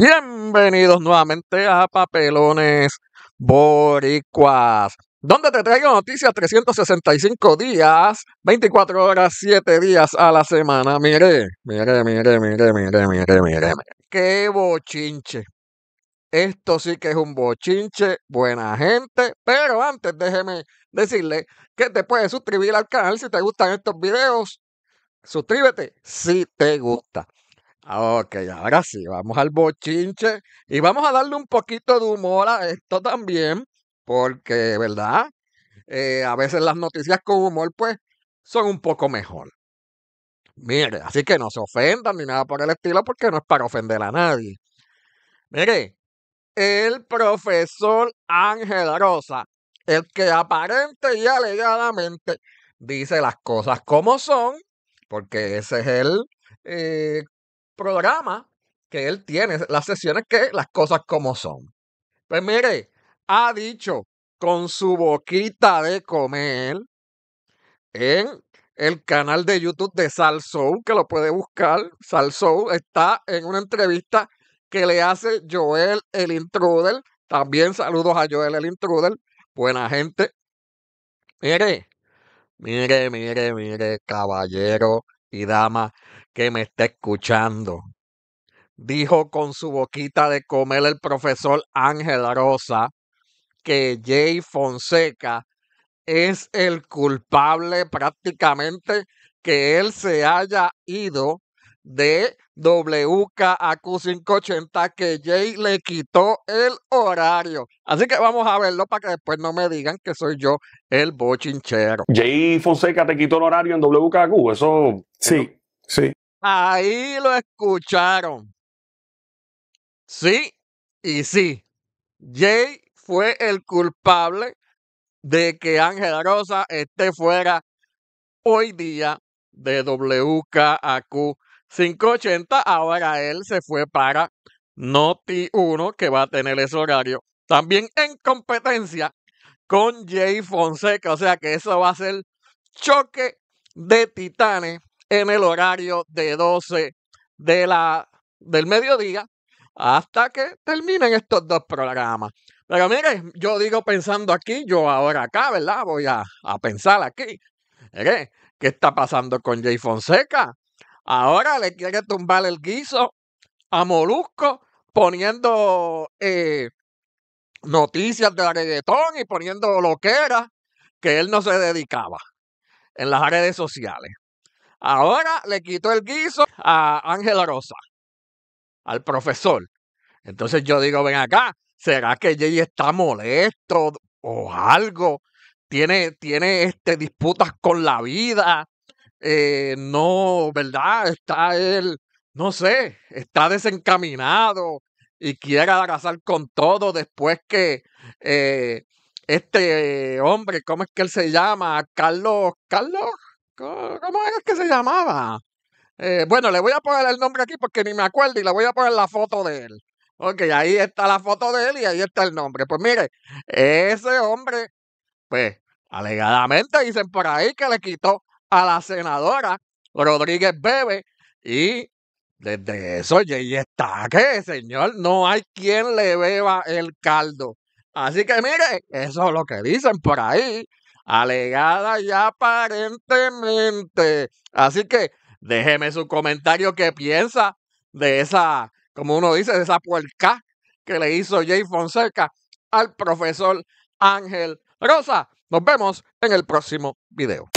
Bienvenidos nuevamente a Papelones Boricuas, donde te traigo noticias 365 días, 24 horas, 7 días a la semana. Mire, mire, mire, mire, mire, mire, mire. Qué bochinche. Esto sí que es un bochinche, buena gente. Pero antes déjeme decirle que te puedes suscribir al canal si te gustan estos videos. Suscríbete si te gusta. Ah, ok, ahora sí, vamos al bochinche y vamos a darle un poquito de humor a esto también, porque, ¿verdad? Eh, a veces las noticias con humor, pues, son un poco mejor. Mire, así que no se ofendan ni nada por el estilo, porque no es para ofender a nadie. Mire, el profesor Ángel Rosa, el que aparente y alegadamente dice las cosas como son, porque ese es el eh, programa que él tiene, las sesiones que las cosas como son. Pues mire, ha dicho con su boquita de comer en el canal de YouTube de Salsou, que lo puede buscar. Salsou está en una entrevista que le hace Joel el Intruder. También saludos a Joel el Intruder. Buena gente. Mire, mire, mire, mire, caballero y dama que me está escuchando. Dijo con su boquita de comer el profesor Ángel Rosa que Jay Fonseca es el culpable prácticamente que él se haya ido de WKAQ580 que Jay le quitó el horario. Así que vamos a verlo para que después no me digan que soy yo el bochinchero. Jay Fonseca te quitó el horario en WKAQ, eso. Sí, sí. Ahí lo escucharon. Sí y sí. Jay fue el culpable de que Ángel Rosa esté fuera hoy día de WKAQ 5.80, ahora él se fue para Noti 1, que va a tener ese horario. También en competencia con Jay Fonseca, o sea que eso va a ser choque de titanes en el horario de 12 de la, del mediodía hasta que terminen estos dos programas. Pero mire, yo digo pensando aquí, yo ahora acá, ¿verdad? Voy a, pensar aquí. ¿qué está pasando con Jay Fonseca? Ahora le quiere tumbar el guiso a Molusco poniendo eh, noticias de reggaetón y poniendo lo que era que él no se dedicaba en las redes sociales. Ahora le quitó el guiso a Ángela Rosa, al profesor. Entonces yo digo, ven acá, ¿será que Jay está molesto o algo? Tiene, tiene este, disputas con la vida, eh, no, ¿verdad? Está él, no sé, está desencaminado y quiere arrasar con todo después que eh, este hombre, ¿cómo es que él se llama? Carlos, Carlos, ¿cómo es que se llamaba? Eh, bueno, le voy a poner el nombre aquí porque ni me acuerdo y le voy a poner la foto de él. Ok, ahí está la foto de él y ahí está el nombre. Pues mire, ese hombre, pues alegadamente dicen por ahí que le quitó a la senadora Rodríguez Bebe y desde eso ya está que, señor, no hay quien le beba el caldo. Así que mire, eso es lo que dicen por ahí, alegada y aparentemente. Así que déjeme su comentario que piensa de esa, como uno dice, de esa puerca que le hizo Jay Fonseca al profesor Ángel Rosa. Nos vemos en el próximo video.